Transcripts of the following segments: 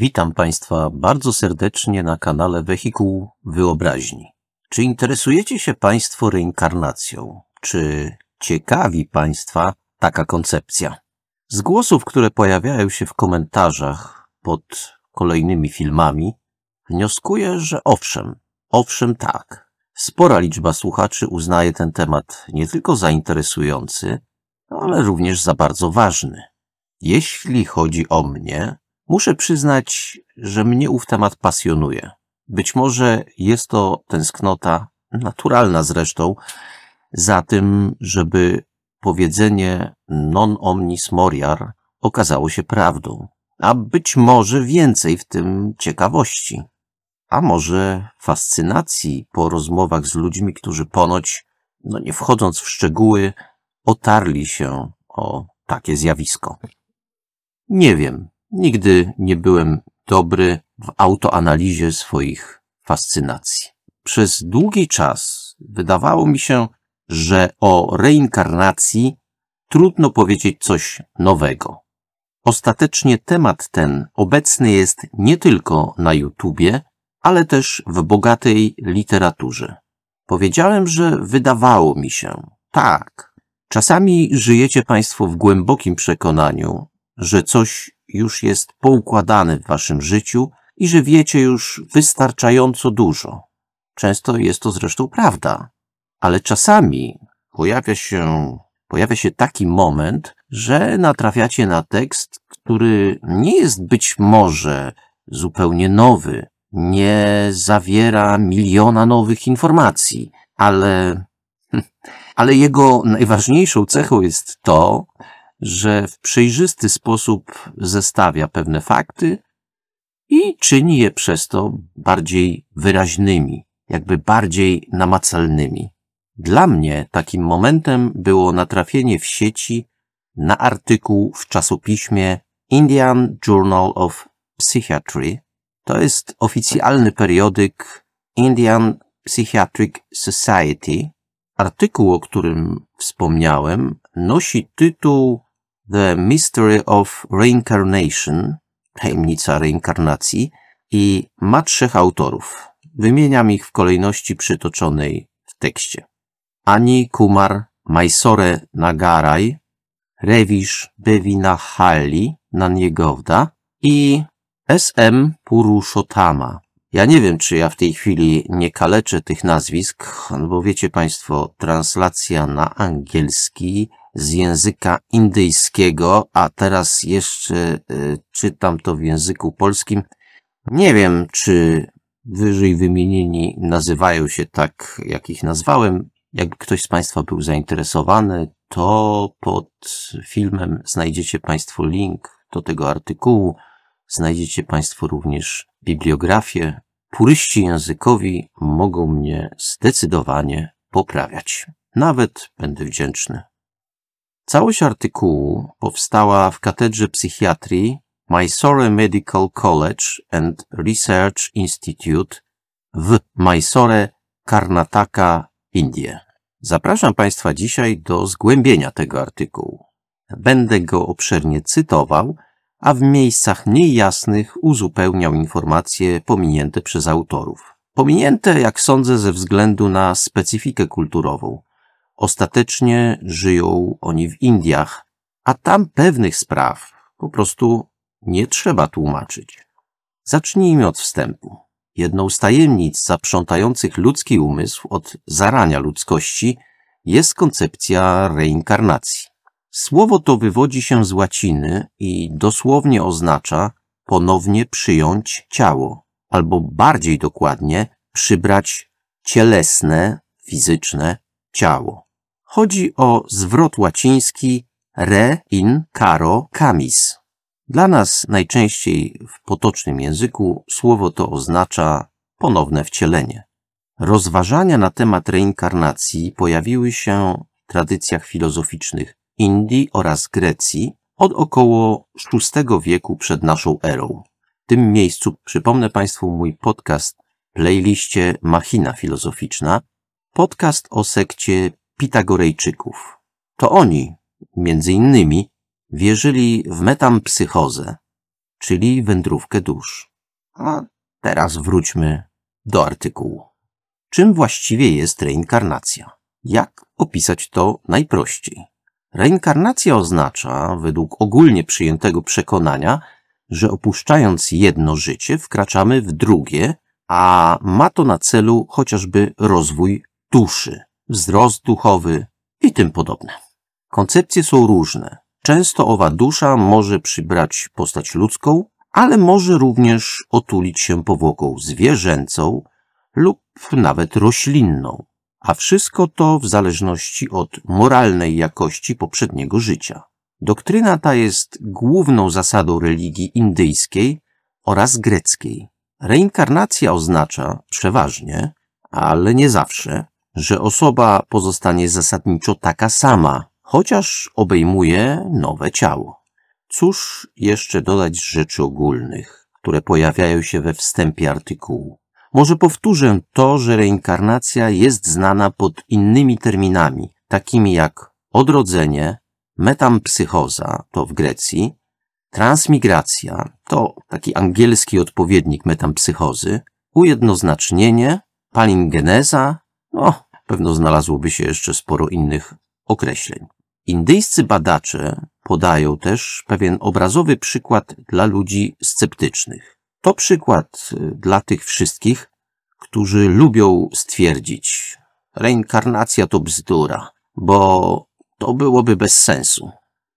Witam Państwa bardzo serdecznie na kanale Wehikuł Wyobraźni. Czy interesujecie się Państwo reinkarnacją? Czy ciekawi Państwa taka koncepcja? Z głosów, które pojawiają się w komentarzach pod kolejnymi filmami, wnioskuję, że owszem, owszem tak. Spora liczba słuchaczy uznaje ten temat nie tylko za interesujący, ale również za bardzo ważny. Jeśli chodzi o mnie, Muszę przyznać, że mnie ów temat pasjonuje. Być może jest to tęsknota, naturalna zresztą, za tym, żeby powiedzenie non omnis moriar okazało się prawdą. A być może więcej w tym ciekawości. A może fascynacji po rozmowach z ludźmi, którzy ponoć, no nie wchodząc w szczegóły, otarli się o takie zjawisko. Nie wiem, Nigdy nie byłem dobry w autoanalizie swoich fascynacji. Przez długi czas wydawało mi się, że o reinkarnacji trudno powiedzieć coś nowego. Ostatecznie temat ten obecny jest nie tylko na YouTubie, ale też w bogatej literaturze. Powiedziałem, że wydawało mi się. Tak. Czasami żyjecie Państwo w głębokim przekonaniu, że coś już jest poukładane w waszym życiu i że wiecie już wystarczająco dużo. Często jest to zresztą prawda, ale czasami pojawia się, pojawia się taki moment, że natrafiacie na tekst, który nie jest być może zupełnie nowy, nie zawiera miliona nowych informacji, ale, ale jego najważniejszą cechą jest to, że w przejrzysty sposób zestawia pewne fakty i czyni je przez to bardziej wyraźnymi, jakby bardziej namacalnymi. Dla mnie takim momentem było natrafienie w sieci na artykuł w czasopiśmie Indian Journal of Psychiatry. To jest oficjalny periodyk Indian Psychiatric Society. Artykuł, o którym wspomniałem, nosi tytuł The Mystery of Reincarnation, Tajemnica Reinkarnacji i ma trzech autorów. Wymieniam ich w kolejności przytoczonej w tekście. Ani Kumar Majsore Nagaraj, Bevina Bevinahalli Naniegowda i SM Purushotama. Ja nie wiem, czy ja w tej chwili nie kaleczę tych nazwisk, bo wiecie Państwo, translacja na angielski z języka indyjskiego, a teraz jeszcze y, czytam to w języku polskim. Nie wiem, czy wyżej wymienieni nazywają się tak, jak ich nazwałem. Jak ktoś z Państwa był zainteresowany, to pod filmem znajdziecie Państwo link do tego artykułu. Znajdziecie Państwo również bibliografię. Puryści językowi mogą mnie zdecydowanie poprawiać. Nawet będę wdzięczny. Całość artykułu powstała w katedrze psychiatrii Mysore Medical College and Research Institute w Mysore, Karnataka, Indie. Zapraszam Państwa dzisiaj do zgłębienia tego artykułu. Będę go obszernie cytował, a w miejscach niejasnych uzupełniał informacje pominięte przez autorów. Pominięte, jak sądzę, ze względu na specyfikę kulturową. Ostatecznie żyją oni w Indiach, a tam pewnych spraw po prostu nie trzeba tłumaczyć. Zacznijmy od wstępu. Jedną z tajemnic zaprzątających ludzki umysł od zarania ludzkości jest koncepcja reinkarnacji. Słowo to wywodzi się z łaciny i dosłownie oznacza ponownie przyjąć ciało, albo bardziej dokładnie przybrać cielesne, fizyczne ciało. Chodzi o zwrot łaciński re in caro camis. Dla nas najczęściej w potocznym języku słowo to oznacza ponowne wcielenie. Rozważania na temat reinkarnacji pojawiły się w tradycjach filozoficznych Indii oraz Grecji od około VI wieku przed naszą erą. W tym miejscu przypomnę Państwu mój podcast playliście Machina Filozoficzna, podcast o sekcie Pitagorejczyków. To oni, między innymi, wierzyli w metampsychozę, czyli wędrówkę dusz. A teraz wróćmy do artykułu. Czym właściwie jest reinkarnacja? Jak opisać to najprościej? Reinkarnacja oznacza, według ogólnie przyjętego przekonania, że opuszczając jedno życie, wkraczamy w drugie, a ma to na celu chociażby rozwój duszy wzrost duchowy i tym podobne. Koncepcje są różne. Często owa dusza może przybrać postać ludzką, ale może również otulić się powłoką zwierzęcą lub nawet roślinną, a wszystko to w zależności od moralnej jakości poprzedniego życia. Doktryna ta jest główną zasadą religii indyjskiej oraz greckiej. Reinkarnacja oznacza przeważnie, ale nie zawsze, że osoba pozostanie zasadniczo taka sama, chociaż obejmuje nowe ciało. Cóż jeszcze dodać z rzeczy ogólnych, które pojawiają się we wstępie artykułu? Może powtórzę to, że reinkarnacja jest znana pod innymi terminami, takimi jak odrodzenie, metampsychoza, to w Grecji, transmigracja, to taki angielski odpowiednik metampsychozy, ujednoznacznienie, palingeneza, no, pewno znalazłoby się jeszcze sporo innych określeń. Indyjscy badacze podają też pewien obrazowy przykład dla ludzi sceptycznych. To przykład y, dla tych wszystkich, którzy lubią stwierdzić, reinkarnacja to bzdura, bo to byłoby bez sensu.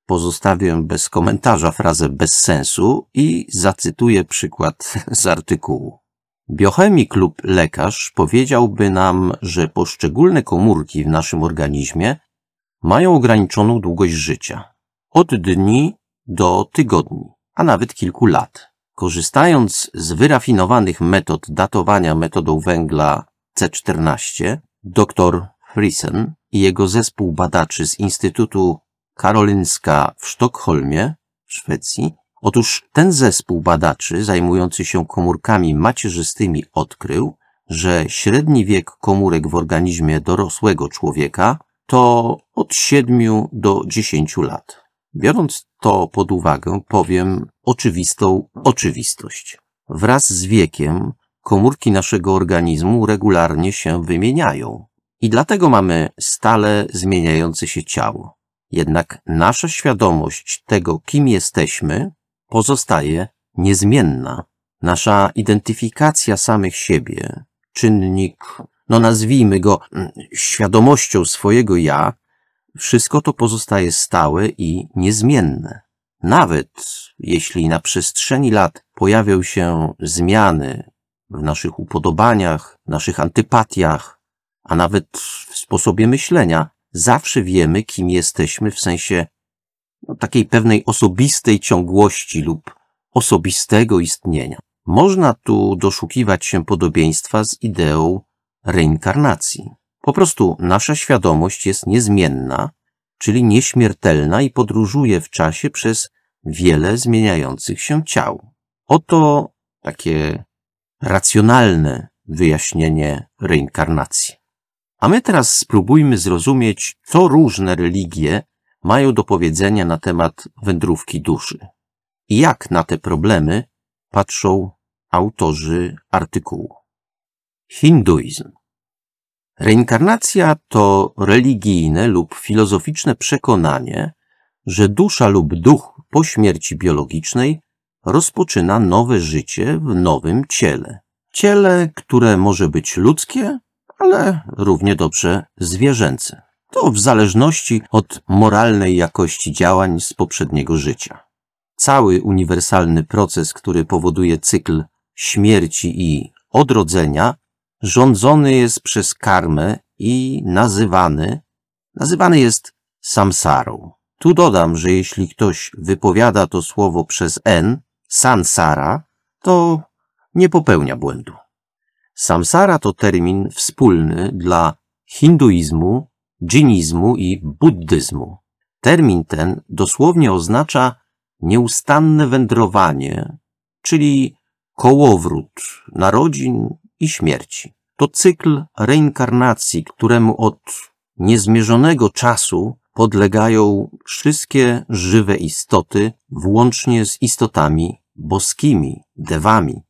Pozostawię bez komentarza frazę bez sensu i zacytuję przykład z artykułu. Biochemik lub lekarz powiedziałby nam, że poszczególne komórki w naszym organizmie mają ograniczoną długość życia. Od dni do tygodni, a nawet kilku lat. Korzystając z wyrafinowanych metod datowania metodą węgla C14, dr Friesen i jego zespół badaczy z Instytutu Karolinska w Sztokholmie, w Szwecji, Otóż ten zespół badaczy zajmujący się komórkami macierzystymi odkrył, że średni wiek komórek w organizmie dorosłego człowieka to od 7 do 10 lat. Biorąc to pod uwagę, powiem oczywistą oczywistość. Wraz z wiekiem komórki naszego organizmu regularnie się wymieniają i dlatego mamy stale zmieniające się ciało. Jednak nasza świadomość tego, kim jesteśmy, pozostaje niezmienna. Nasza identyfikacja samych siebie, czynnik, no nazwijmy go mm, świadomością swojego ja, wszystko to pozostaje stałe i niezmienne. Nawet jeśli na przestrzeni lat pojawią się zmiany w naszych upodobaniach, naszych antypatiach, a nawet w sposobie myślenia, zawsze wiemy, kim jesteśmy w sensie no, takiej pewnej osobistej ciągłości lub osobistego istnienia. Można tu doszukiwać się podobieństwa z ideą reinkarnacji. Po prostu nasza świadomość jest niezmienna, czyli nieśmiertelna i podróżuje w czasie przez wiele zmieniających się ciał. Oto takie racjonalne wyjaśnienie reinkarnacji. A my teraz spróbujmy zrozumieć, co różne religie mają do powiedzenia na temat wędrówki duszy. I jak na te problemy patrzą autorzy artykułu. Hinduizm. Reinkarnacja to religijne lub filozoficzne przekonanie, że dusza lub duch po śmierci biologicznej rozpoczyna nowe życie w nowym ciele. Ciele, które może być ludzkie, ale równie dobrze zwierzęce. To w zależności od moralnej jakości działań z poprzedniego życia. Cały uniwersalny proces, który powoduje cykl śmierci i odrodzenia, rządzony jest przez karmę i nazywany, nazywany jest samsarą. Tu dodam, że jeśli ktoś wypowiada to słowo przez N, sansara, to nie popełnia błędu. Samsara to termin wspólny dla hinduizmu, dżinizmu i buddyzmu. Termin ten dosłownie oznacza nieustanne wędrowanie, czyli kołowrót narodzin i śmierci. To cykl reinkarnacji, któremu od niezmierzonego czasu podlegają wszystkie żywe istoty, włącznie z istotami boskimi, dewami.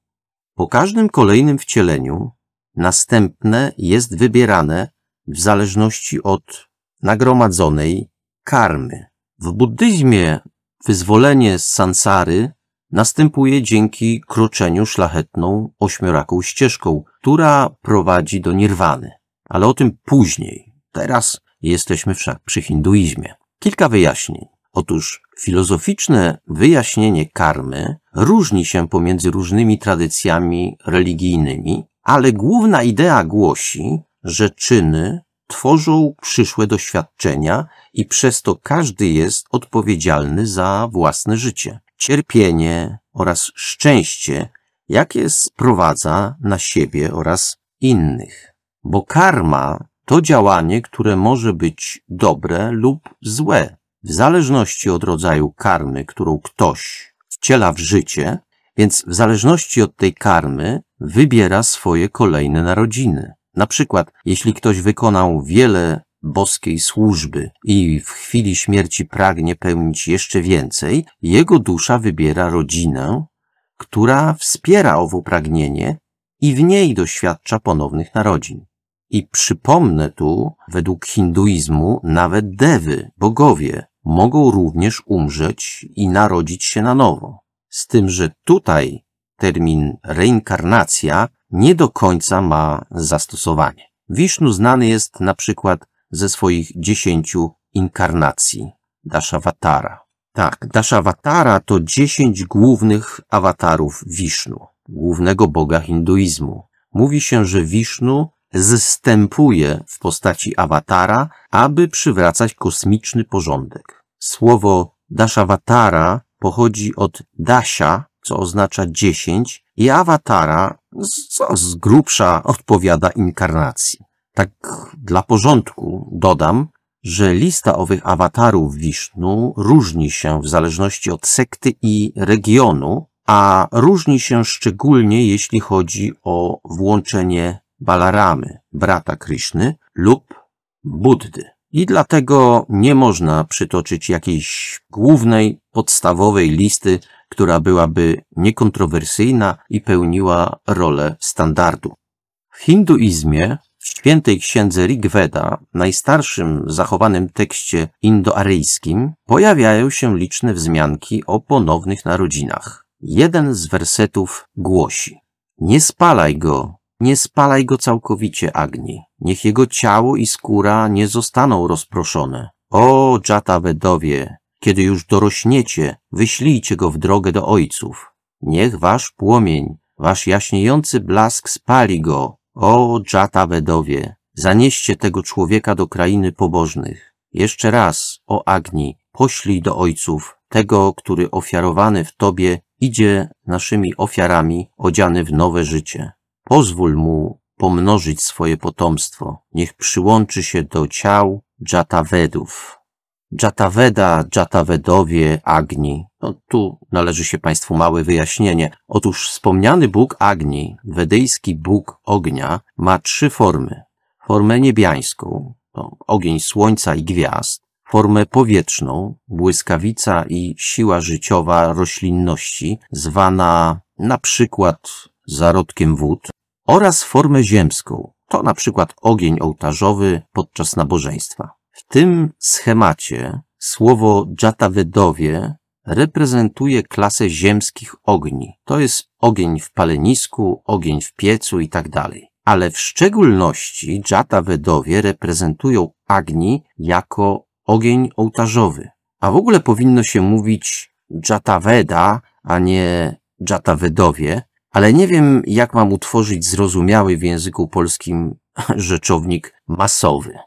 Po każdym kolejnym wcieleniu następne jest wybierane w zależności od nagromadzonej karmy. W buddyzmie wyzwolenie z sansary następuje dzięki kroczeniu szlachetną ośmioraką ścieżką, która prowadzi do nirwany. Ale o tym później. Teraz jesteśmy wszak przy hinduizmie. Kilka wyjaśnień. Otóż filozoficzne wyjaśnienie karmy różni się pomiędzy różnymi tradycjami religijnymi, ale główna idea głosi, że czyny tworzą przyszłe doświadczenia i przez to każdy jest odpowiedzialny za własne życie. Cierpienie oraz szczęście, jakie sprowadza na siebie oraz innych. Bo karma to działanie, które może być dobre lub złe. W zależności od rodzaju karmy, którą ktoś wciela w życie, więc w zależności od tej karmy wybiera swoje kolejne narodziny. Na przykład, jeśli ktoś wykonał wiele boskiej służby i w chwili śmierci pragnie pełnić jeszcze więcej, jego dusza wybiera rodzinę, która wspiera owo pragnienie i w niej doświadcza ponownych narodzin. I przypomnę tu, według hinduizmu, nawet dewy, bogowie, mogą również umrzeć i narodzić się na nowo. Z tym, że tutaj termin reinkarnacja nie do końca ma zastosowanie. Wisznu znany jest na przykład ze swoich dziesięciu inkarnacji Dashavatara. Tak, Dashavatara to dziesięć głównych awatarów Wisznu, głównego boga hinduizmu. Mówi się, że Wisznu zstępuje w postaci awatara, aby przywracać kosmiczny porządek. Słowo Dashavatara pochodzi od Dasha, co oznacza dziesięć, i awatara co z grubsza odpowiada inkarnacji. Tak dla porządku dodam, że lista owych awatarów Wisznu różni się w zależności od sekty i regionu, a różni się szczególnie jeśli chodzi o włączenie Balaramy, brata Kryszny lub Buddy. I dlatego nie można przytoczyć jakiejś głównej, podstawowej listy która byłaby niekontrowersyjna i pełniła rolę standardu. W hinduizmie, w świętej księdze Rig Veda, najstarszym zachowanym tekście indoaryjskim, pojawiają się liczne wzmianki o ponownych narodzinach. Jeden z wersetów głosi Nie spalaj go, nie spalaj go całkowicie, Agni. Niech jego ciało i skóra nie zostaną rozproszone. O, Jatawedowie, kiedy już dorośniecie, wyślijcie go w drogę do ojców. Niech wasz płomień, wasz jaśniejący blask spali go, o Jatavedowie, Zanieście tego człowieka do krainy pobożnych. Jeszcze raz, o Agni, poślij do ojców tego, który ofiarowany w tobie idzie naszymi ofiarami odziany w nowe życie. Pozwól mu pomnożyć swoje potomstwo. Niech przyłączy się do ciał Jatavedów. Jataveda, Jatavedowie, Agni. No, tu należy się Państwu małe wyjaśnienie. Otóż wspomniany Bóg Agni, wedyjski Bóg ognia, ma trzy formy. Formę niebiańską, to no, ogień słońca i gwiazd, formę powietrzną, błyskawica i siła życiowa roślinności, zwana na przykład zarodkiem wód, oraz formę ziemską, to na przykład ogień ołtarzowy podczas nabożeństwa. W tym schemacie słowo Jatawedowie reprezentuje klasę ziemskich ogni. To jest ogień w palenisku, ogień w piecu i tak dalej. Ale w szczególności Jatawedowie reprezentują agni jako ogień ołtarzowy. A w ogóle powinno się mówić Jataveda, a nie Jatawedowie. ale nie wiem, jak mam utworzyć zrozumiały w języku polskim rzeczownik masowy.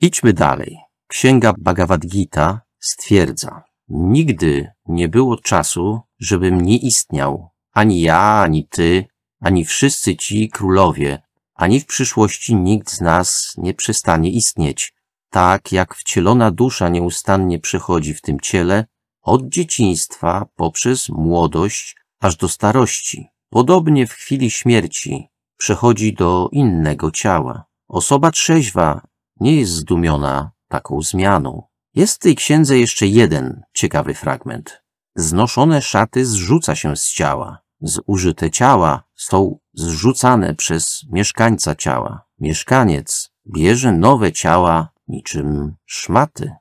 Idźmy dalej. Księga Bhagavad Gita stwierdza, nigdy nie było czasu, żebym nie istniał, ani ja, ani ty, ani wszyscy ci królowie, ani w przyszłości nikt z nas nie przestanie istnieć. Tak jak wcielona dusza nieustannie przechodzi w tym ciele, od dzieciństwa poprzez młodość aż do starości. Podobnie w chwili śmierci przechodzi do innego ciała. Osoba trzeźwa nie jest zdumiona taką zmianą. Jest w tej księdze jeszcze jeden ciekawy fragment. Znoszone szaty zrzuca się z ciała. Zużyte ciała są zrzucane przez mieszkańca ciała. Mieszkaniec bierze nowe ciała niczym szmaty.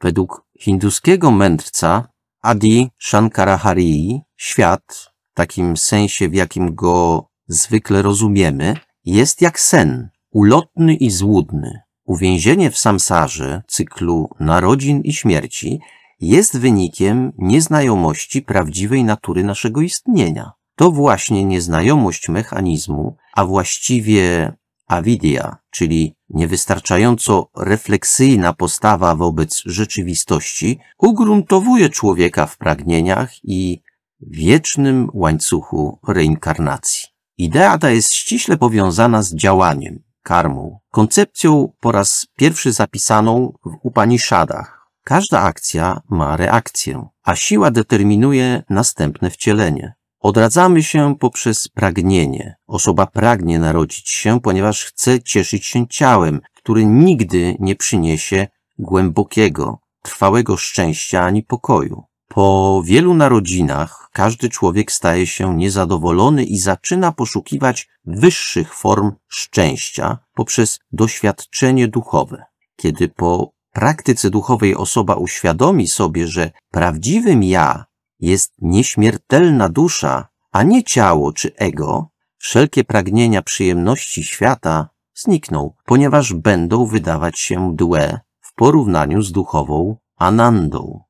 Według hinduskiego mędrca Adi Shankarahari świat, w takim sensie w jakim go zwykle rozumiemy, jest jak sen, ulotny i złudny. Uwięzienie w samsarze cyklu narodzin i śmierci jest wynikiem nieznajomości prawdziwej natury naszego istnienia. To właśnie nieznajomość mechanizmu, a właściwie avidia, czyli niewystarczająco refleksyjna postawa wobec rzeczywistości, ugruntowuje człowieka w pragnieniach i wiecznym łańcuchu reinkarnacji. Idea ta jest ściśle powiązana z działaniem, karmą. Koncepcją po raz pierwszy zapisaną w Upanishadach. Każda akcja ma reakcję, a siła determinuje następne wcielenie. Odradzamy się poprzez pragnienie. Osoba pragnie narodzić się, ponieważ chce cieszyć się ciałem, który nigdy nie przyniesie głębokiego, trwałego szczęścia ani pokoju. Po wielu narodzinach każdy człowiek staje się niezadowolony i zaczyna poszukiwać wyższych form szczęścia poprzez doświadczenie duchowe. Kiedy po praktyce duchowej osoba uświadomi sobie, że prawdziwym ja jest nieśmiertelna dusza, a nie ciało czy ego, wszelkie pragnienia przyjemności świata znikną, ponieważ będą wydawać się dłe w porównaniu z duchową anandą.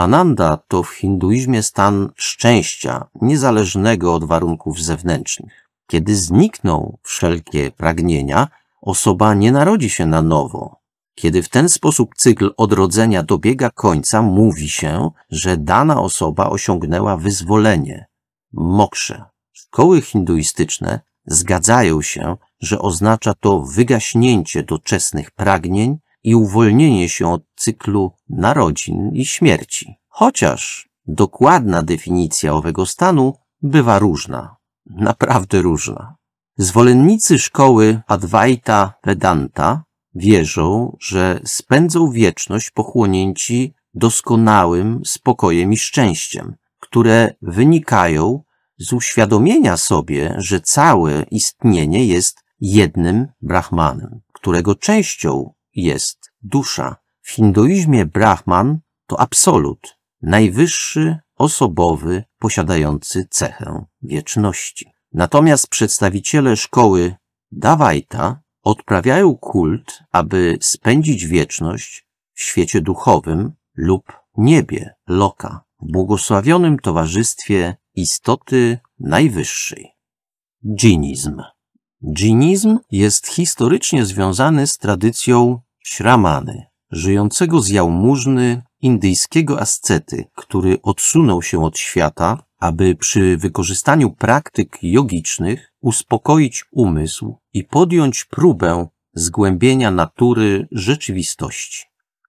Ananda to w hinduizmie stan szczęścia, niezależnego od warunków zewnętrznych. Kiedy znikną wszelkie pragnienia, osoba nie narodzi się na nowo. Kiedy w ten sposób cykl odrodzenia dobiega końca, mówi się, że dana osoba osiągnęła wyzwolenie, mokrze. Szkoły hinduistyczne zgadzają się, że oznacza to wygaśnięcie doczesnych pragnień i uwolnienie się od cyklu narodzin i śmierci. Chociaż dokładna definicja owego stanu bywa różna, naprawdę różna. Zwolennicy szkoły Advaita Vedanta wierzą, że spędzą wieczność pochłonięci doskonałym spokojem i szczęściem, które wynikają z uświadomienia sobie, że całe istnienie jest jednym Brahmanem, którego częścią jest dusza. W hinduizmie Brahman to absolut, najwyższy, osobowy, posiadający cechę wieczności. Natomiast przedstawiciele szkoły Dawajta odprawiają kult, aby spędzić wieczność w świecie duchowym lub niebie, loka, w błogosławionym towarzystwie istoty najwyższej. Dżinizm Dżinizm jest historycznie związany z tradycją Śramany, żyjącego z jałmużny indyjskiego ascety, który odsunął się od świata, aby przy wykorzystaniu praktyk jogicznych uspokoić umysł i podjąć próbę zgłębienia natury rzeczywistości.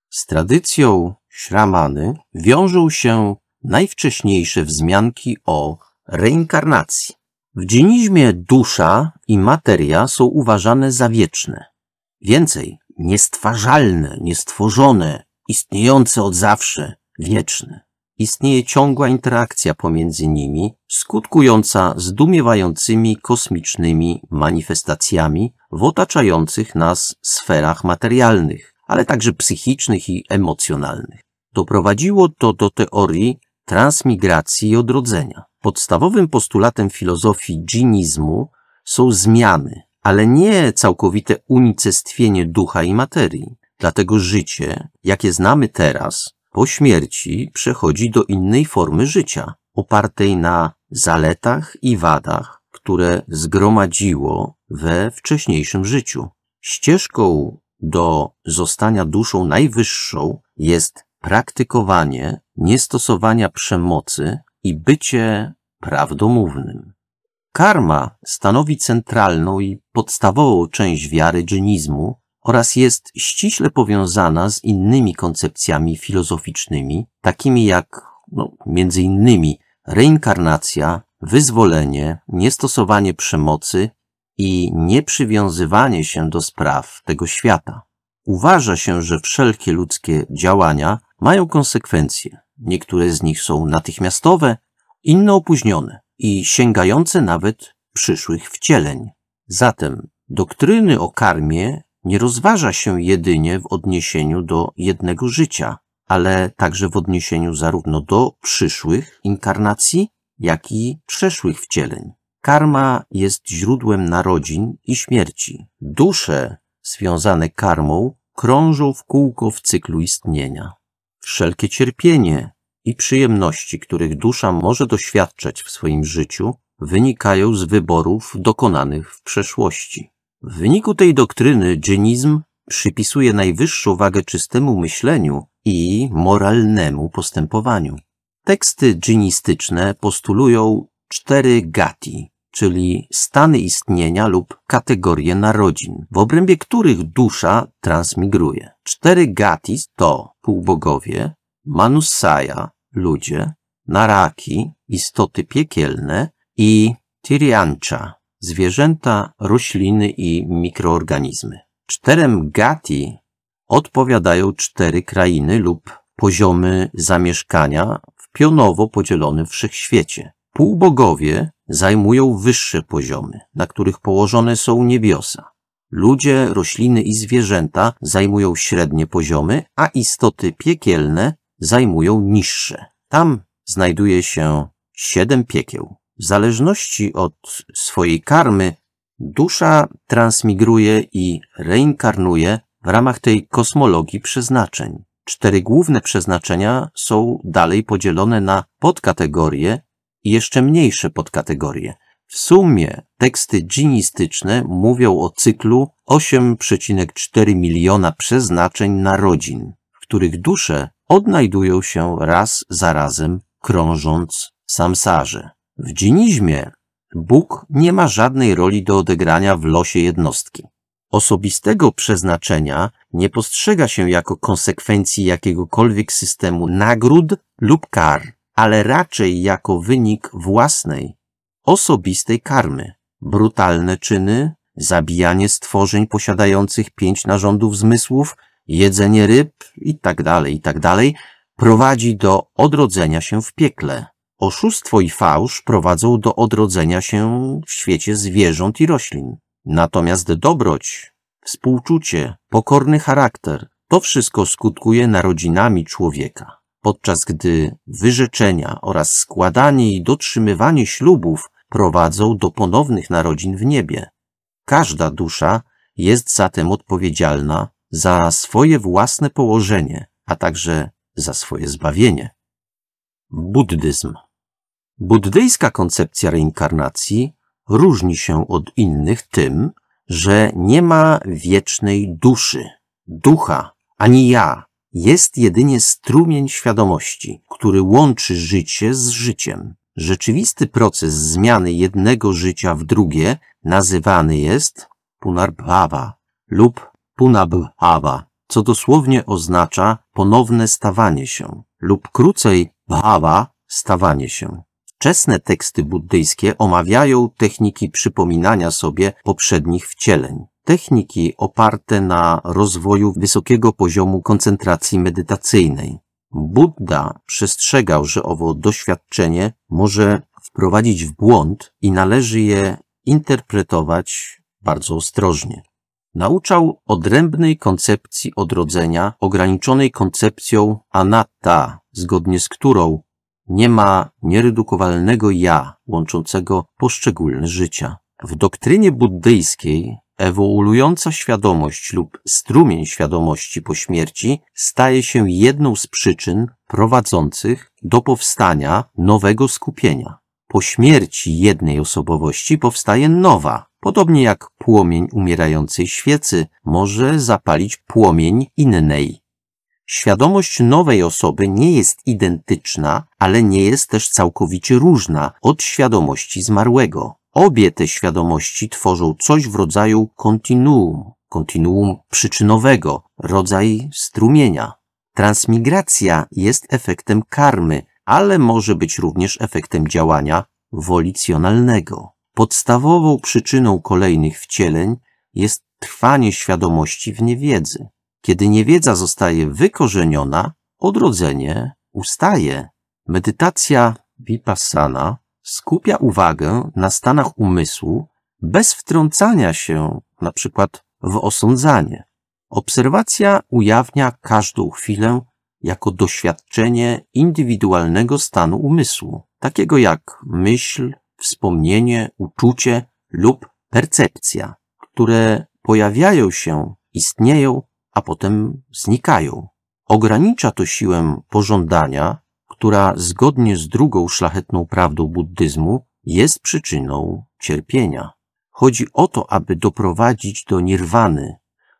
Z tradycją Śramany wiążą się najwcześniejsze wzmianki o reinkarnacji. W dzienizmie dusza i materia są uważane za wieczne. Więcej, niestwarzalne, niestworzone, istniejące od zawsze, wieczne. Istnieje ciągła interakcja pomiędzy nimi, skutkująca zdumiewającymi kosmicznymi manifestacjami w otaczających nas sferach materialnych, ale także psychicznych i emocjonalnych. Doprowadziło to do teorii transmigracji i odrodzenia. Podstawowym postulatem filozofii dżinizmu są zmiany, ale nie całkowite unicestwienie ducha i materii. Dlatego życie, jakie znamy teraz, po śmierci przechodzi do innej formy życia, opartej na zaletach i wadach, które zgromadziło we wcześniejszym życiu. Ścieżką do zostania duszą najwyższą jest praktykowanie niestosowania przemocy i bycie prawdomównym. Karma stanowi centralną i podstawową część wiary dżinizmu oraz jest ściśle powiązana z innymi koncepcjami filozoficznymi, takimi jak no, między innymi reinkarnacja, wyzwolenie, niestosowanie przemocy i nieprzywiązywanie się do spraw tego świata. Uważa się, że wszelkie ludzkie działania mają konsekwencje, Niektóre z nich są natychmiastowe, inne opóźnione i sięgające nawet przyszłych wcieleń. Zatem doktryny o karmie nie rozważa się jedynie w odniesieniu do jednego życia, ale także w odniesieniu zarówno do przyszłych inkarnacji, jak i przeszłych wcieleń. Karma jest źródłem narodzin i śmierci. Dusze związane karmą krążą w kółko w cyklu istnienia wszelkie cierpienie i przyjemności, których dusza może doświadczać w swoim życiu, wynikają z wyborów dokonanych w przeszłości. W wyniku tej doktryny dżinizm przypisuje najwyższą wagę czystemu myśleniu i moralnemu postępowaniu. Teksty dżinistyczne postulują cztery gati, czyli stany istnienia lub kategorie narodzin, w obrębie których dusza transmigruje. Cztery gatis to półbogowie, manusaja, ludzie, naraki, istoty piekielne i tyriancza, zwierzęta, rośliny i mikroorganizmy. Czterem gati odpowiadają cztery krainy lub poziomy zamieszkania w pionowo podzielonym wszechświecie. Półbogowie zajmują wyższe poziomy, na których położone są niebiosa. Ludzie, rośliny i zwierzęta zajmują średnie poziomy, a istoty piekielne zajmują niższe. Tam znajduje się siedem piekieł. W zależności od swojej karmy, dusza transmigruje i reinkarnuje w ramach tej kosmologii przeznaczeń. Cztery główne przeznaczenia są dalej podzielone na podkategorie i jeszcze mniejsze podkategorie. W sumie teksty dżinistyczne mówią o cyklu 8,4 miliona przeznaczeń narodzin, w których dusze odnajdują się raz za razem krążąc samsarze. W dżinizmie Bóg nie ma żadnej roli do odegrania w losie jednostki. Osobistego przeznaczenia nie postrzega się jako konsekwencji jakiegokolwiek systemu nagród lub kar ale raczej jako wynik własnej, osobistej karmy. Brutalne czyny, zabijanie stworzeń posiadających pięć narządów zmysłów, jedzenie ryb itd., tak itd., tak prowadzi do odrodzenia się w piekle. Oszustwo i fałsz prowadzą do odrodzenia się w świecie zwierząt i roślin. Natomiast dobroć, współczucie, pokorny charakter to wszystko skutkuje narodzinami człowieka podczas gdy wyrzeczenia oraz składanie i dotrzymywanie ślubów prowadzą do ponownych narodzin w niebie. Każda dusza jest zatem odpowiedzialna za swoje własne położenie, a także za swoje zbawienie. Buddyzm Buddyjska koncepcja reinkarnacji różni się od innych tym, że nie ma wiecznej duszy, ducha, ani ja, jest jedynie strumień świadomości, który łączy życie z życiem. Rzeczywisty proces zmiany jednego życia w drugie nazywany jest punarbhava lub punabhava, co dosłownie oznacza ponowne stawanie się lub krócej bhava stawanie się. Wczesne teksty buddyjskie omawiają techniki przypominania sobie poprzednich wcieleń techniki oparte na rozwoju wysokiego poziomu koncentracji medytacyjnej. Buddha przestrzegał, że owo doświadczenie może wprowadzić w błąd i należy je interpretować bardzo ostrożnie. Nauczał odrębnej koncepcji odrodzenia, ograniczonej koncepcją anatta, zgodnie z którą nie ma nieredukowalnego ja łączącego poszczególne życia. W doktrynie buddyjskiej Ewoluująca świadomość lub strumień świadomości po śmierci staje się jedną z przyczyn prowadzących do powstania nowego skupienia. Po śmierci jednej osobowości powstaje nowa, podobnie jak płomień umierającej świecy może zapalić płomień innej. Świadomość nowej osoby nie jest identyczna, ale nie jest też całkowicie różna od świadomości zmarłego. Obie te świadomości tworzą coś w rodzaju kontinuum, kontinuum przyczynowego, rodzaj strumienia. Transmigracja jest efektem karmy, ale może być również efektem działania wolicjonalnego. Podstawową przyczyną kolejnych wcieleń jest trwanie świadomości w niewiedzy. Kiedy niewiedza zostaje wykorzeniona, odrodzenie ustaje. Medytacja vipassana skupia uwagę na stanach umysłu bez wtrącania się na przykład w osądzanie. Obserwacja ujawnia każdą chwilę jako doświadczenie indywidualnego stanu umysłu, takiego jak myśl, wspomnienie, uczucie lub percepcja, które pojawiają się, istnieją, a potem znikają. Ogranicza to siłę pożądania która zgodnie z drugą szlachetną prawdą buddyzmu jest przyczyną cierpienia. Chodzi o to, aby doprowadzić do nirwany.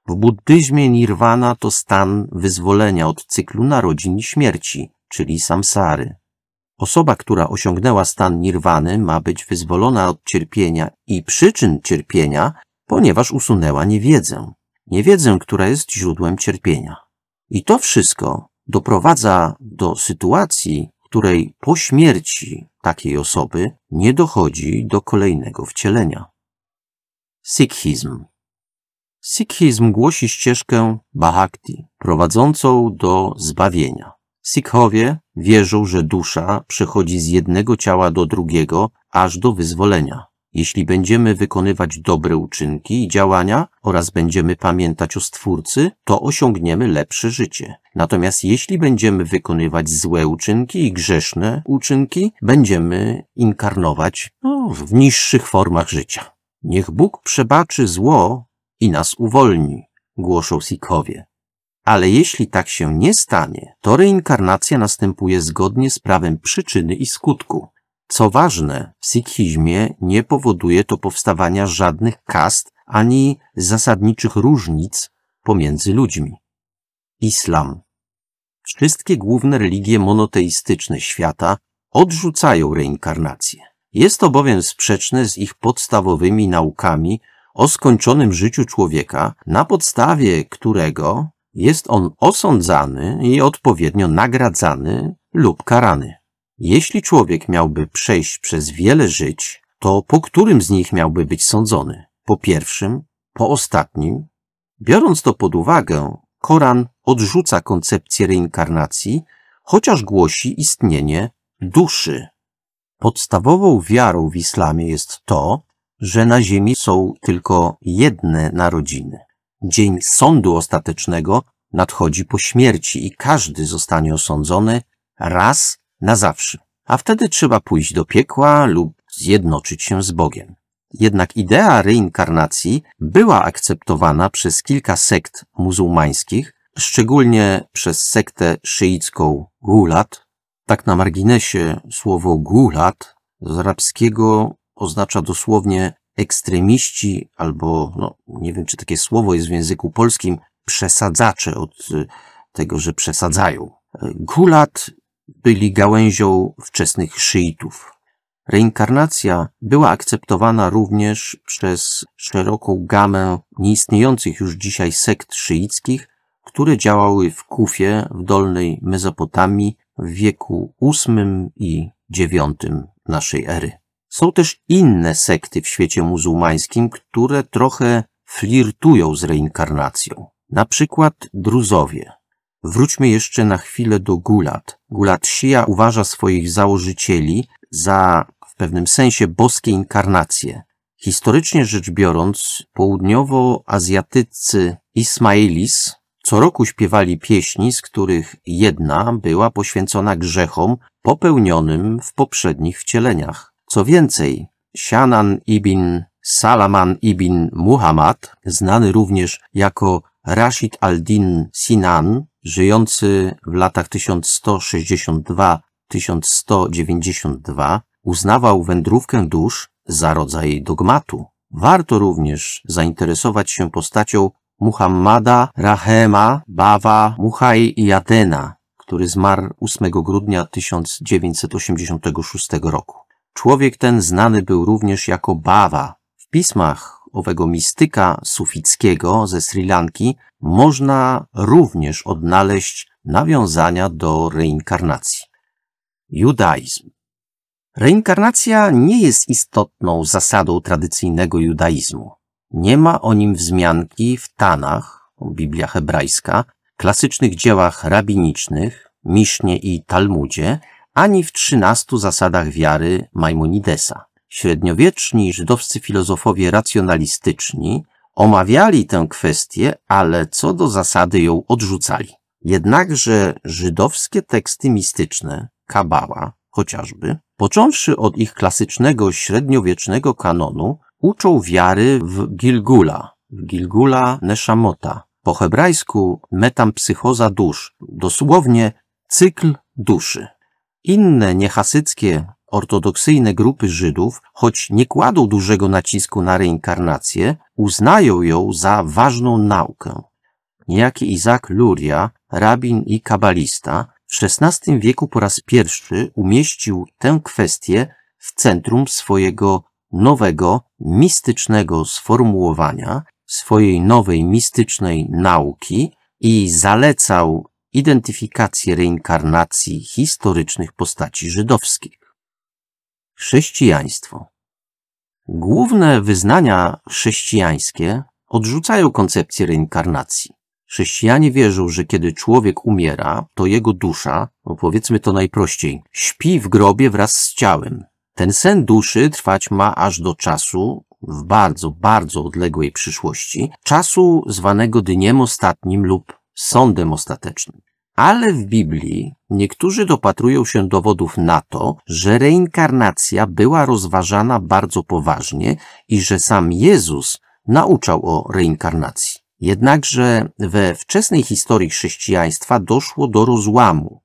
W buddyzmie nirwana to stan wyzwolenia od cyklu narodzin i śmierci, czyli samsary. Osoba, która osiągnęła stan nirwany, ma być wyzwolona od cierpienia i przyczyn cierpienia, ponieważ usunęła niewiedzę. Niewiedzę, która jest źródłem cierpienia. I to wszystko doprowadza do sytuacji, w której po śmierci takiej osoby nie dochodzi do kolejnego wcielenia. Sikhizm Sikhizm głosi ścieżkę Bahakti, prowadzącą do zbawienia. Sikhowie wierzą, że dusza przechodzi z jednego ciała do drugiego aż do wyzwolenia. Jeśli będziemy wykonywać dobre uczynki i działania oraz będziemy pamiętać o Stwórcy, to osiągniemy lepsze życie. Natomiast jeśli będziemy wykonywać złe uczynki i grzeszne uczynki, będziemy inkarnować no, w niższych formach życia. Niech Bóg przebaczy zło i nas uwolni, głoszą Sikowie. Ale jeśli tak się nie stanie, to reinkarnacja następuje zgodnie z prawem przyczyny i skutku. Co ważne, w sikhizmie nie powoduje to powstawania żadnych kast ani zasadniczych różnic pomiędzy ludźmi. Islam. Wszystkie główne religie monoteistyczne świata odrzucają reinkarnację. Jest to bowiem sprzeczne z ich podstawowymi naukami o skończonym życiu człowieka, na podstawie którego jest on osądzany i odpowiednio nagradzany lub karany. Jeśli człowiek miałby przejść przez wiele żyć, to po którym z nich miałby być sądzony? Po pierwszym, po ostatnim? Biorąc to pod uwagę, Koran odrzuca koncepcję reinkarnacji, chociaż głosi istnienie duszy. Podstawową wiarą w islamie jest to, że na ziemi są tylko jedne narodziny. Dzień sądu ostatecznego nadchodzi po śmierci i każdy zostanie osądzony raz na zawsze, a wtedy trzeba pójść do piekła lub zjednoczyć się z Bogiem. Jednak idea reinkarnacji była akceptowana przez kilka sekt muzułmańskich, szczególnie przez sektę szyicką Gulat. Tak na marginesie słowo Gulat z arabskiego oznacza dosłownie ekstremiści albo, no, nie wiem czy takie słowo jest w języku polskim, przesadzacze od tego, że przesadzają. Gulat byli gałęzią wczesnych szyitów. Reinkarnacja była akceptowana również przez szeroką gamę nieistniejących już dzisiaj sekt szyickich, które działały w Kufie w dolnej Mezopotamii w wieku VIII i IX naszej ery. Są też inne sekty w świecie muzułmańskim, które trochę flirtują z reinkarnacją. Na przykład Druzowie, Wróćmy jeszcze na chwilę do Gulat. Gulat Shia uważa swoich założycieli za w pewnym sensie boskie inkarnacje. Historycznie rzecz biorąc, południowoazjatycy Ismailis co roku śpiewali pieśni, z których jedna była poświęcona grzechom popełnionym w poprzednich wcieleniach. Co więcej, Sianan ibn Salaman ibn Muhammad, znany również jako Rashid al-Din Sinan, żyjący w latach 1162-1192, uznawał wędrówkę dusz za rodzaj dogmatu. Warto również zainteresować się postacią Muhammada Rahema Bawa Muhaj Jadena, który zmarł 8 grudnia 1986 roku. Człowiek ten znany był również jako Bawa. W pismach owego mistyka sufickiego ze Sri Lanki, można również odnaleźć nawiązania do reinkarnacji. Judaizm. Reinkarnacja nie jest istotną zasadą tradycyjnego judaizmu. Nie ma o nim wzmianki w Tanach, Biblia hebrajska, klasycznych dziełach rabinicznych, Misznie i Talmudzie, ani w trzynastu zasadach wiary Majmonidesa. Średniowieczni żydowscy filozofowie racjonalistyczni omawiali tę kwestię, ale co do zasady ją odrzucali. Jednakże żydowskie teksty mistyczne, Kabała chociażby, począwszy od ich klasycznego średniowiecznego kanonu, uczą wiary w Gilgula, w Gilgula Neshamota, po hebrajsku metampsychoza dusz, dosłownie cykl duszy. Inne niehasyckie Ortodoksyjne grupy Żydów, choć nie kładą dużego nacisku na reinkarnację, uznają ją za ważną naukę. Niejaki Izak Luria, rabin i kabalista, w XVI wieku po raz pierwszy umieścił tę kwestię w centrum swojego nowego, mistycznego sformułowania, swojej nowej mistycznej nauki i zalecał identyfikację reinkarnacji historycznych postaci żydowskich. Chrześcijaństwo. Główne wyznania chrześcijańskie odrzucają koncepcję reinkarnacji. Chrześcijanie wierzą, że kiedy człowiek umiera, to jego dusza, no powiedzmy to najprościej, śpi w grobie wraz z ciałem. Ten sen duszy trwać ma aż do czasu, w bardzo, bardzo odległej przyszłości, czasu zwanego dniem ostatnim lub sądem ostatecznym. Ale w Biblii niektórzy dopatrują się dowodów na to, że reinkarnacja była rozważana bardzo poważnie i że sam Jezus nauczał o reinkarnacji. Jednakże we wczesnej historii chrześcijaństwa doszło do rozłamu.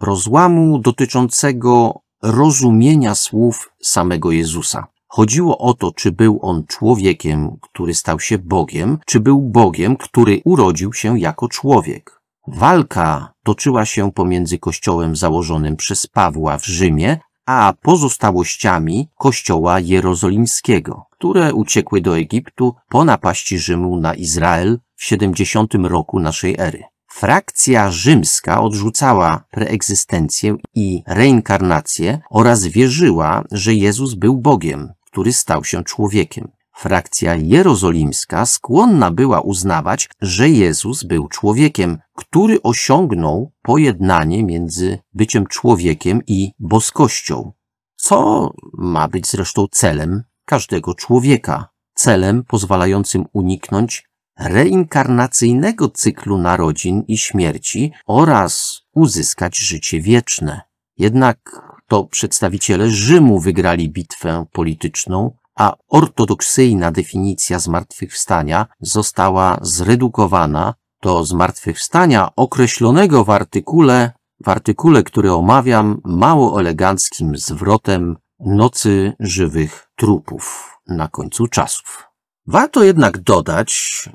Rozłamu dotyczącego rozumienia słów samego Jezusa. Chodziło o to, czy był on człowiekiem, który stał się Bogiem, czy był Bogiem, który urodził się jako człowiek. Walka toczyła się pomiędzy kościołem założonym przez Pawła w Rzymie, a pozostałościami kościoła jerozolimskiego, które uciekły do Egiptu po napaści Rzymu na Izrael w 70 roku naszej ery. Frakcja rzymska odrzucała preegzystencję i reinkarnację oraz wierzyła, że Jezus był Bogiem, który stał się człowiekiem. Frakcja jerozolimska skłonna była uznawać, że Jezus był człowiekiem, który osiągnął pojednanie między byciem człowiekiem i boskością, co ma być zresztą celem każdego człowieka, celem pozwalającym uniknąć reinkarnacyjnego cyklu narodzin i śmierci oraz uzyskać życie wieczne. Jednak to przedstawiciele Rzymu wygrali bitwę polityczną a ortodoksyjna definicja zmartwychwstania została zredukowana do zmartwychwstania określonego w artykule, w artykule, który omawiam mało eleganckim zwrotem nocy żywych trupów na końcu czasów. Warto jednak dodać,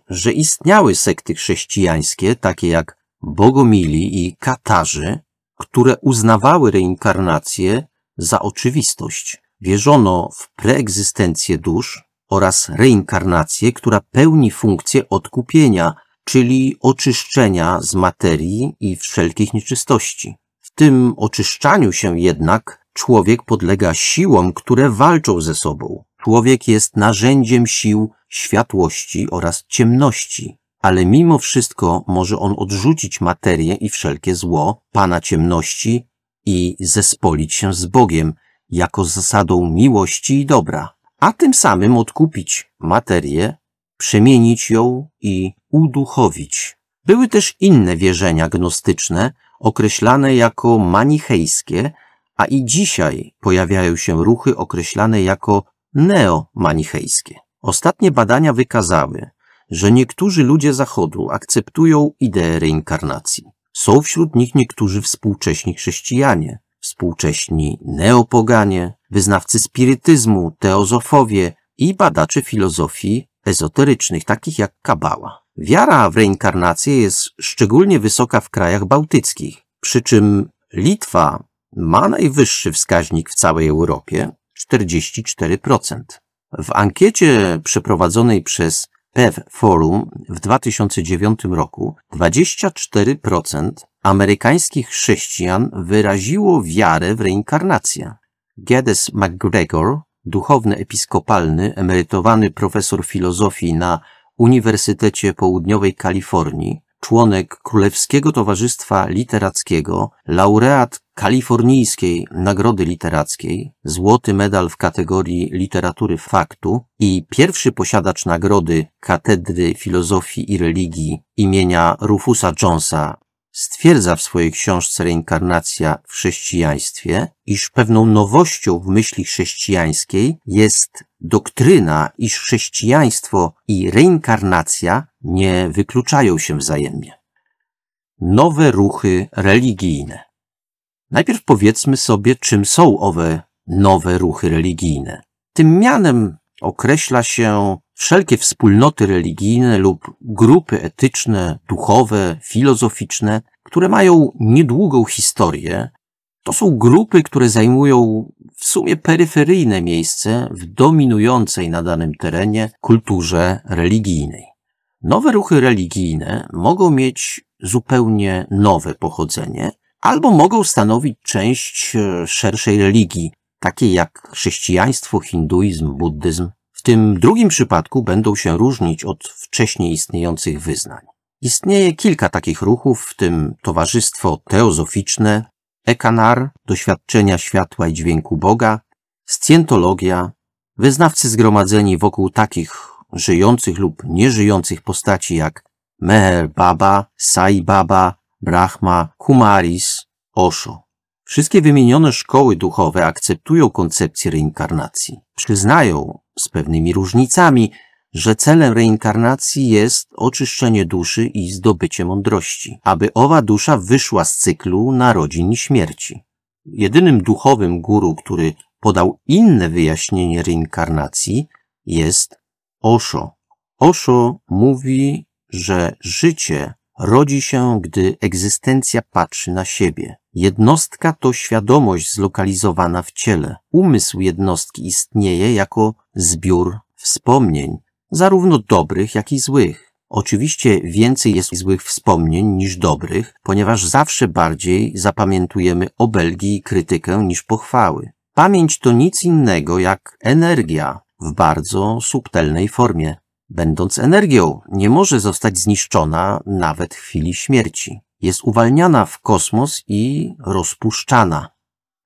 że istniały sekty chrześcijańskie, takie jak Bogomili i Katarzy, które uznawały reinkarnację za oczywistość wierzono w preegzystencję dusz oraz reinkarnację, która pełni funkcję odkupienia, czyli oczyszczenia z materii i wszelkich nieczystości. W tym oczyszczaniu się jednak człowiek podlega siłom, które walczą ze sobą. Człowiek jest narzędziem sił światłości oraz ciemności, ale mimo wszystko może on odrzucić materię i wszelkie zło, pana ciemności i zespolić się z Bogiem, jako zasadą miłości i dobra, a tym samym odkupić materię, przemienić ją i uduchowić. Były też inne wierzenia gnostyczne, określane jako manichejskie, a i dzisiaj pojawiają się ruchy określane jako neomanichejskie. Ostatnie badania wykazały, że niektórzy ludzie Zachodu akceptują ideę reinkarnacji. Są wśród nich niektórzy współcześni chrześcijanie, współcześni neopoganie, wyznawcy spirytyzmu, teozofowie i badacze filozofii ezoterycznych, takich jak Kabała. Wiara w reinkarnację jest szczególnie wysoka w krajach bałtyckich, przy czym Litwa ma najwyższy wskaźnik w całej Europie 44%. W ankiecie przeprowadzonej przez PEW Forum w 2009 roku 24% amerykańskich chrześcijan wyraziło wiarę w reinkarnację. Geddes MacGregor, duchowny episkopalny, emerytowany profesor filozofii na Uniwersytecie Południowej Kalifornii, członek Królewskiego Towarzystwa Literackiego, laureat Kalifornijskiej Nagrody Literackiej, złoty medal w kategorii literatury faktu i pierwszy posiadacz nagrody Katedry Filozofii i Religii imienia Rufusa Jonesa stwierdza w swojej książce Reinkarnacja w chrześcijaństwie, iż pewną nowością w myśli chrześcijańskiej jest doktryna, iż chrześcijaństwo i reinkarnacja nie wykluczają się wzajemnie. Nowe ruchy religijne. Najpierw powiedzmy sobie, czym są owe nowe ruchy religijne. Tym mianem określa się Wszelkie wspólnoty religijne lub grupy etyczne, duchowe, filozoficzne, które mają niedługą historię, to są grupy, które zajmują w sumie peryferyjne miejsce w dominującej na danym terenie kulturze religijnej. Nowe ruchy religijne mogą mieć zupełnie nowe pochodzenie, albo mogą stanowić część e, szerszej religii, takiej jak chrześcijaństwo, hinduizm, buddyzm w tym drugim przypadku będą się różnić od wcześniej istniejących wyznań. Istnieje kilka takich ruchów, w tym Towarzystwo Teozoficzne, Ekanar, Doświadczenia Światła i Dźwięku Boga, Scjentologia, wyznawcy zgromadzeni wokół takich żyjących lub nieżyjących postaci jak Meher Baba, Sai Baba, Brahma, Kumaris, Osho. Wszystkie wymienione szkoły duchowe akceptują koncepcję reinkarnacji. Przyznają, z pewnymi różnicami, że celem reinkarnacji jest oczyszczenie duszy i zdobycie mądrości, aby owa dusza wyszła z cyklu narodzin i śmierci. Jedynym duchowym guru, który podał inne wyjaśnienie reinkarnacji, jest Osho. Osho mówi, że życie rodzi się, gdy egzystencja patrzy na siebie. Jednostka to świadomość zlokalizowana w ciele. Umysł jednostki istnieje jako zbiór wspomnień, zarówno dobrych, jak i złych. Oczywiście więcej jest złych wspomnień niż dobrych, ponieważ zawsze bardziej zapamiętujemy obelgi i krytykę niż pochwały. Pamięć to nic innego jak energia w bardzo subtelnej formie. Będąc energią, nie może zostać zniszczona nawet w chwili śmierci jest uwalniana w kosmos i rozpuszczana.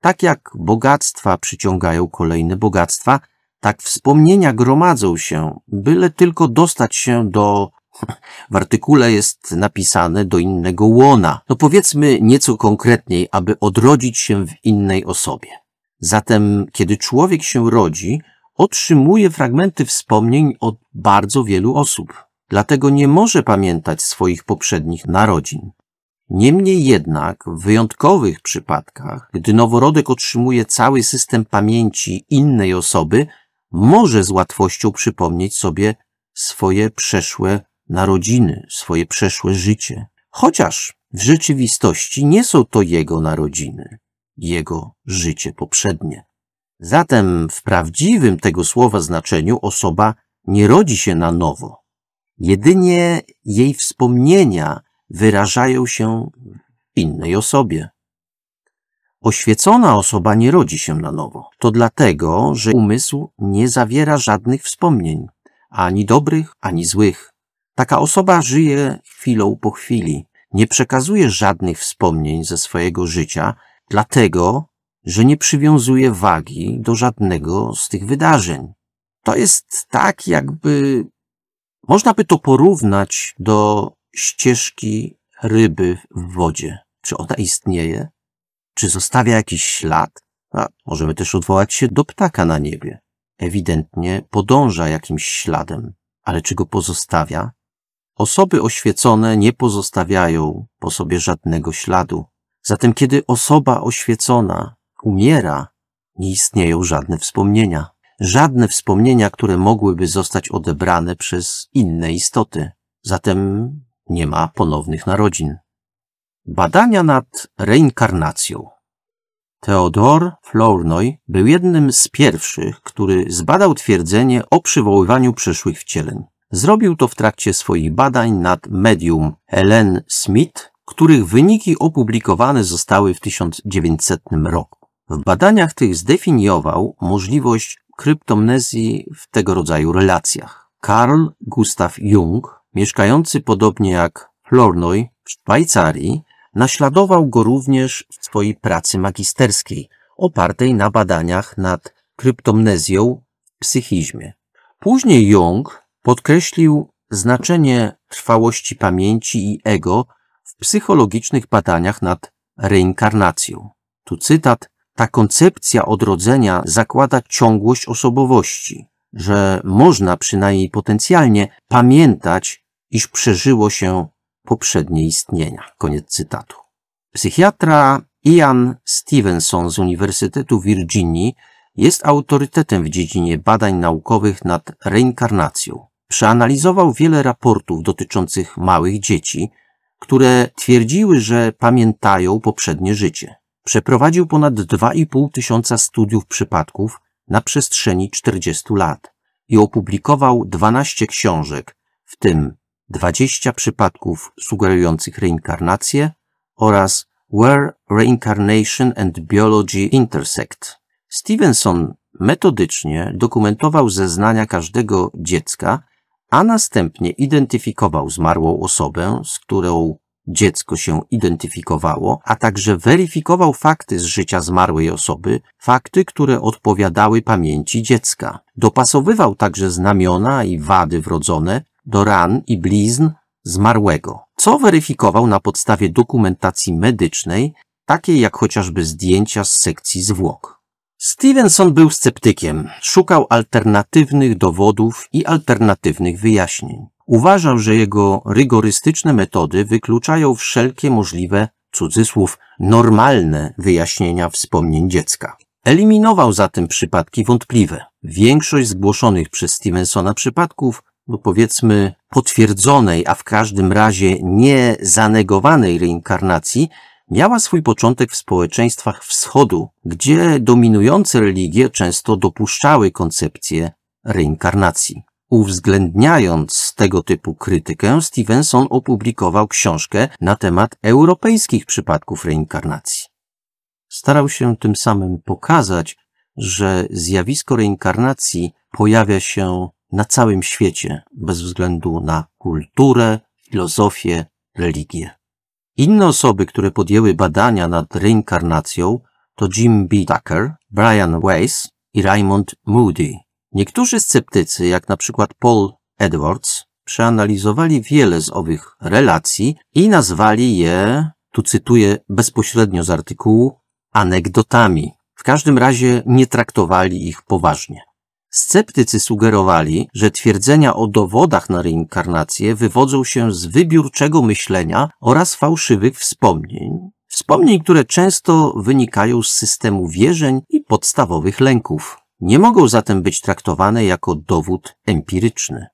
Tak jak bogactwa przyciągają kolejne bogactwa, tak wspomnienia gromadzą się, byle tylko dostać się do w artykule jest napisane do innego łona. No powiedzmy nieco konkretniej, aby odrodzić się w innej osobie. Zatem, kiedy człowiek się rodzi, otrzymuje fragmenty wspomnień od bardzo wielu osób. Dlatego nie może pamiętać swoich poprzednich narodzin. Niemniej jednak w wyjątkowych przypadkach, gdy noworodek otrzymuje cały system pamięci innej osoby, może z łatwością przypomnieć sobie swoje przeszłe narodziny, swoje przeszłe życie. Chociaż w rzeczywistości nie są to jego narodziny, jego życie poprzednie. Zatem w prawdziwym tego słowa znaczeniu osoba nie rodzi się na nowo. Jedynie jej wspomnienia wyrażają się innej osobie. Oświecona osoba nie rodzi się na nowo. To dlatego, że umysł nie zawiera żadnych wspomnień, ani dobrych, ani złych. Taka osoba żyje chwilą po chwili, nie przekazuje żadnych wspomnień ze swojego życia, dlatego, że nie przywiązuje wagi do żadnego z tych wydarzeń. To jest tak, jakby można by to porównać do ścieżki ryby w wodzie. Czy ona istnieje? Czy zostawia jakiś ślad? A możemy też odwołać się do ptaka na niebie. Ewidentnie podąża jakimś śladem, ale czy go pozostawia? Osoby oświecone nie pozostawiają po sobie żadnego śladu. Zatem kiedy osoba oświecona umiera, nie istnieją żadne wspomnienia. Żadne wspomnienia, które mogłyby zostać odebrane przez inne istoty. Zatem nie ma ponownych narodzin. Badania nad reinkarnacją. Theodor Flournoy był jednym z pierwszych, który zbadał twierdzenie o przywoływaniu przyszłych wcieleń. Zrobił to w trakcie swoich badań nad medium Helen Smith, których wyniki opublikowane zostały w 1900 roku. W badaniach tych zdefiniował możliwość kryptomnezji w tego rodzaju relacjach. Karl Gustav Jung mieszkający podobnie jak Flournoy w Szwajcarii, naśladował go również w swojej pracy magisterskiej, opartej na badaniach nad kryptomnezją w psychizmie. Później Jung podkreślił znaczenie trwałości pamięci i ego w psychologicznych badaniach nad reinkarnacją. Tu cytat: Ta koncepcja odrodzenia zakłada ciągłość osobowości, że można przynajmniej potencjalnie pamiętać iż przeżyło się poprzednie istnienia. Koniec cytatu. Psychiatra Ian Stevenson z Uniwersytetu Virginii jest autorytetem w dziedzinie badań naukowych nad reinkarnacją. Przeanalizował wiele raportów dotyczących małych dzieci, które twierdziły, że pamiętają poprzednie życie. Przeprowadził ponad 2,5 tysiąca studiów przypadków na przestrzeni 40 lat i opublikował 12 książek, w tym 20 przypadków sugerujących reinkarnację oraz Where Reincarnation and Biology Intersect. Stevenson metodycznie dokumentował zeznania każdego dziecka, a następnie identyfikował zmarłą osobę, z którą dziecko się identyfikowało, a także weryfikował fakty z życia zmarłej osoby, fakty, które odpowiadały pamięci dziecka. Dopasowywał także znamiona i wady wrodzone do ran i blizn zmarłego, co weryfikował na podstawie dokumentacji medycznej, takiej jak chociażby zdjęcia z sekcji zwłok. Stevenson był sceptykiem, szukał alternatywnych dowodów i alternatywnych wyjaśnień. Uważał, że jego rygorystyczne metody wykluczają wszelkie możliwe, cudzysłów, normalne wyjaśnienia wspomnień dziecka. Eliminował zatem przypadki wątpliwe. Większość zgłoszonych przez Stevensona przypadków no powiedzmy, potwierdzonej, a w każdym razie nie zanegowanej reinkarnacji, miała swój początek w społeczeństwach wschodu, gdzie dominujące religie często dopuszczały koncepcję reinkarnacji. Uwzględniając tego typu krytykę, Stevenson opublikował książkę na temat europejskich przypadków reinkarnacji. Starał się tym samym pokazać, że zjawisko reinkarnacji pojawia się na całym świecie, bez względu na kulturę, filozofię, religię. Inne osoby, które podjęły badania nad reinkarnacją, to Jim B. Tucker, Brian Weiss i Raymond Moody. Niektórzy sceptycy, jak na przykład Paul Edwards, przeanalizowali wiele z owych relacji i nazwali je, tu cytuję bezpośrednio z artykułu, anegdotami. W każdym razie nie traktowali ich poważnie. Sceptycy sugerowali, że twierdzenia o dowodach na reinkarnację wywodzą się z wybiórczego myślenia oraz fałszywych wspomnień, wspomnień, które często wynikają z systemu wierzeń i podstawowych lęków. Nie mogą zatem być traktowane jako dowód empiryczny.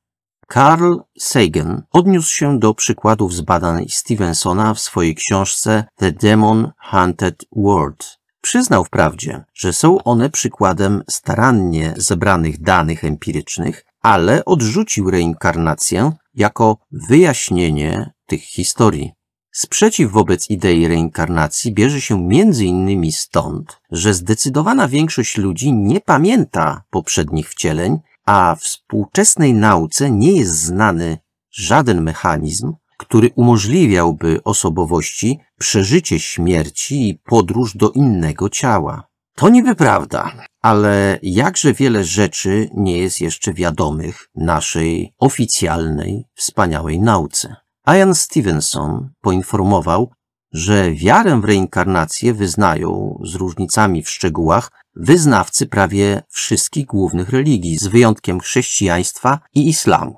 Carl Sagan odniósł się do przykładów z badań Stevensona w swojej książce The Demon Hunted World Przyznał wprawdzie, że są one przykładem starannie zebranych danych empirycznych, ale odrzucił reinkarnację jako wyjaśnienie tych historii. Sprzeciw wobec idei reinkarnacji bierze się m.in. stąd, że zdecydowana większość ludzi nie pamięta poprzednich wcieleń, a współczesnej nauce nie jest znany żaden mechanizm, który umożliwiałby osobowości przeżycie śmierci i podróż do innego ciała. To niby prawda, ale jakże wiele rzeczy nie jest jeszcze wiadomych naszej oficjalnej, wspaniałej nauce. Ian Stevenson poinformował, że wiarę w reinkarnację wyznają z różnicami w szczegółach wyznawcy prawie wszystkich głównych religii, z wyjątkiem chrześcijaństwa i islamu.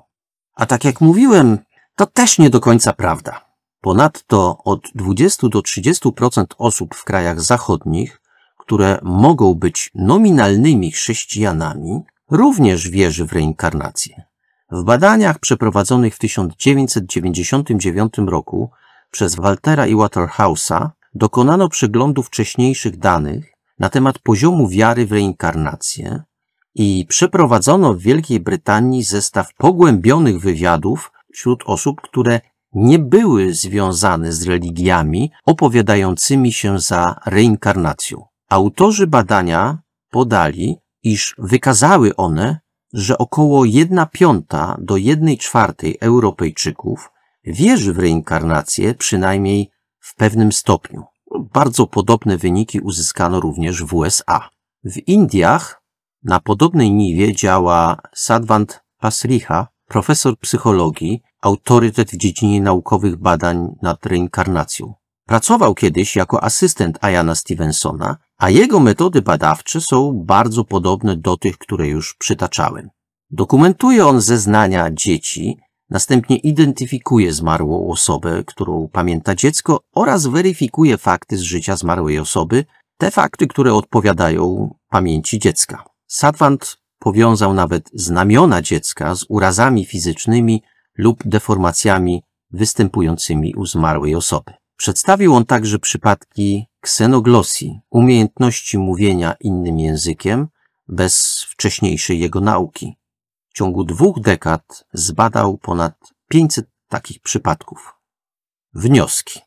A tak jak mówiłem, to też nie do końca prawda. Ponadto od 20 do 30% osób w krajach zachodnich, które mogą być nominalnymi chrześcijanami, również wierzy w reinkarnację. W badaniach przeprowadzonych w 1999 roku przez Waltera i Waterhouse'a dokonano przeglądu wcześniejszych danych na temat poziomu wiary w reinkarnację i przeprowadzono w Wielkiej Brytanii zestaw pogłębionych wywiadów wśród osób, które nie były związane z religiami opowiadającymi się za reinkarnacją. Autorzy badania podali, iż wykazały one, że około 1 piąta do 1 czwartej Europejczyków wierzy w reinkarnację przynajmniej w pewnym stopniu. Bardzo podobne wyniki uzyskano również w USA. W Indiach na podobnej niwie działa Sadvant Pasricha, profesor psychologii, autorytet w dziedzinie naukowych badań nad reinkarnacją. Pracował kiedyś jako asystent Ayana Stevensona, a jego metody badawcze są bardzo podobne do tych, które już przytaczałem. Dokumentuje on zeznania dzieci, następnie identyfikuje zmarłą osobę, którą pamięta dziecko oraz weryfikuje fakty z życia zmarłej osoby, te fakty, które odpowiadają pamięci dziecka. Sadwant powiązał nawet znamiona dziecka z urazami fizycznymi lub deformacjami występującymi u zmarłej osoby. Przedstawił on także przypadki ksenoglosji, umiejętności mówienia innym językiem bez wcześniejszej jego nauki. W ciągu dwóch dekad zbadał ponad 500 takich przypadków. Wnioski.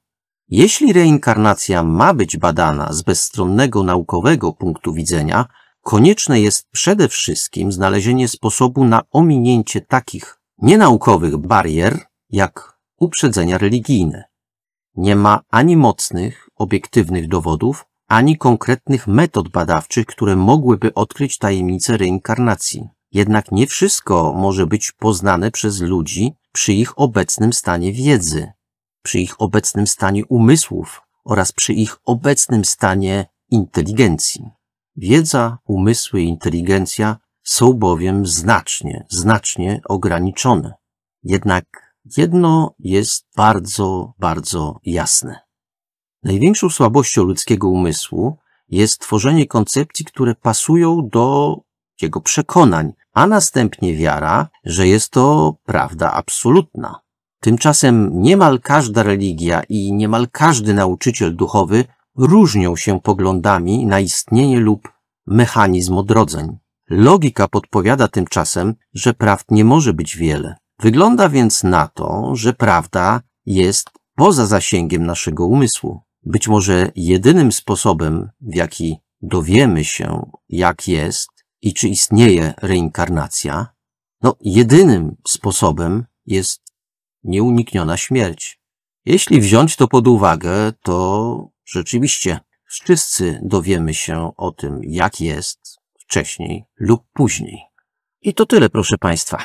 Jeśli reinkarnacja ma być badana z bezstronnego naukowego punktu widzenia, konieczne jest przede wszystkim znalezienie sposobu na ominięcie takich nienaukowych barier, jak uprzedzenia religijne. Nie ma ani mocnych, obiektywnych dowodów, ani konkretnych metod badawczych, które mogłyby odkryć tajemnicę reinkarnacji. Jednak nie wszystko może być poznane przez ludzi przy ich obecnym stanie wiedzy, przy ich obecnym stanie umysłów oraz przy ich obecnym stanie inteligencji. Wiedza, umysły i inteligencja są bowiem znacznie, znacznie ograniczone. Jednak jedno jest bardzo, bardzo jasne. Największą słabością ludzkiego umysłu jest tworzenie koncepcji, które pasują do jego przekonań, a następnie wiara, że jest to prawda absolutna. Tymczasem niemal każda religia i niemal każdy nauczyciel duchowy różnią się poglądami na istnienie lub mechanizm odrodzeń. Logika podpowiada tymczasem, że prawd nie może być wiele. Wygląda więc na to, że prawda jest poza zasięgiem naszego umysłu. Być może jedynym sposobem, w jaki dowiemy się, jak jest i czy istnieje reinkarnacja, no jedynym sposobem jest nieunikniona śmierć. Jeśli wziąć to pod uwagę, to Rzeczywiście, wszyscy dowiemy się o tym, jak jest, wcześniej lub później. I to tyle, proszę Państwa.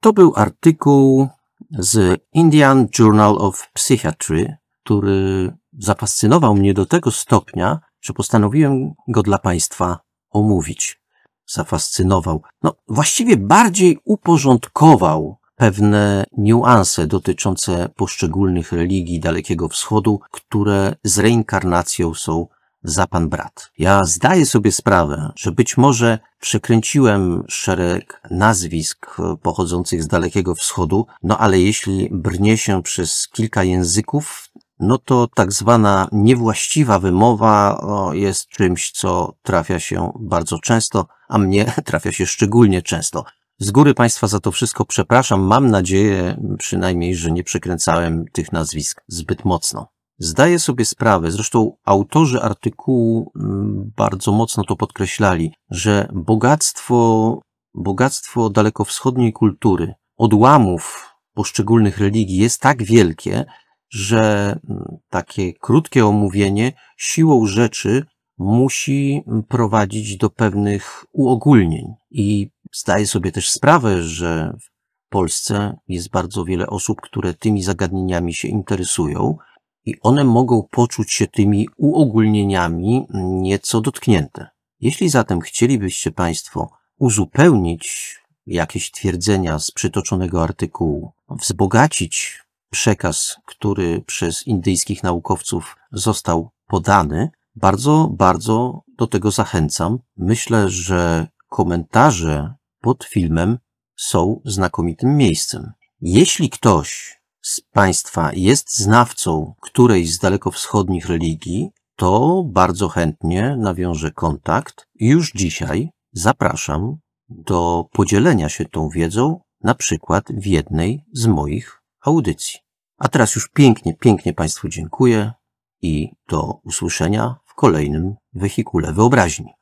To był artykuł z Indian Journal of Psychiatry, który zafascynował mnie do tego stopnia, że postanowiłem go dla Państwa omówić. Zafascynował, no właściwie bardziej uporządkował pewne niuanse dotyczące poszczególnych religii Dalekiego Wschodu, które z reinkarnacją są za pan brat. Ja zdaję sobie sprawę, że być może przekręciłem szereg nazwisk pochodzących z Dalekiego Wschodu, no ale jeśli brnie się przez kilka języków, no to tak zwana niewłaściwa wymowa jest czymś, co trafia się bardzo często, a mnie trafia się szczególnie często. Z góry Państwa za to wszystko przepraszam. Mam nadzieję przynajmniej, że nie przekręcałem tych nazwisk zbyt mocno. Zdaję sobie sprawę, zresztą autorzy artykułu mm, bardzo mocno to podkreślali, że bogactwo, bogactwo dalekowschodniej kultury, odłamów poszczególnych religii jest tak wielkie, że mm, takie krótkie omówienie siłą rzeczy musi prowadzić do pewnych uogólnień. I zdaję sobie też sprawę, że w Polsce jest bardzo wiele osób, które tymi zagadnieniami się interesują i one mogą poczuć się tymi uogólnieniami nieco dotknięte. Jeśli zatem chcielibyście Państwo uzupełnić jakieś twierdzenia z przytoczonego artykułu, wzbogacić przekaz, który przez indyjskich naukowców został podany, bardzo, bardzo do tego zachęcam. Myślę, że komentarze pod filmem są znakomitym miejscem. Jeśli ktoś z Państwa jest znawcą którejś z dalekowschodnich religii, to bardzo chętnie nawiążę kontakt. Już dzisiaj zapraszam do podzielenia się tą wiedzą, na przykład w jednej z moich audycji. A teraz już pięknie, pięknie Państwu dziękuję i do usłyszenia kolejnym wehikule wyobraźni.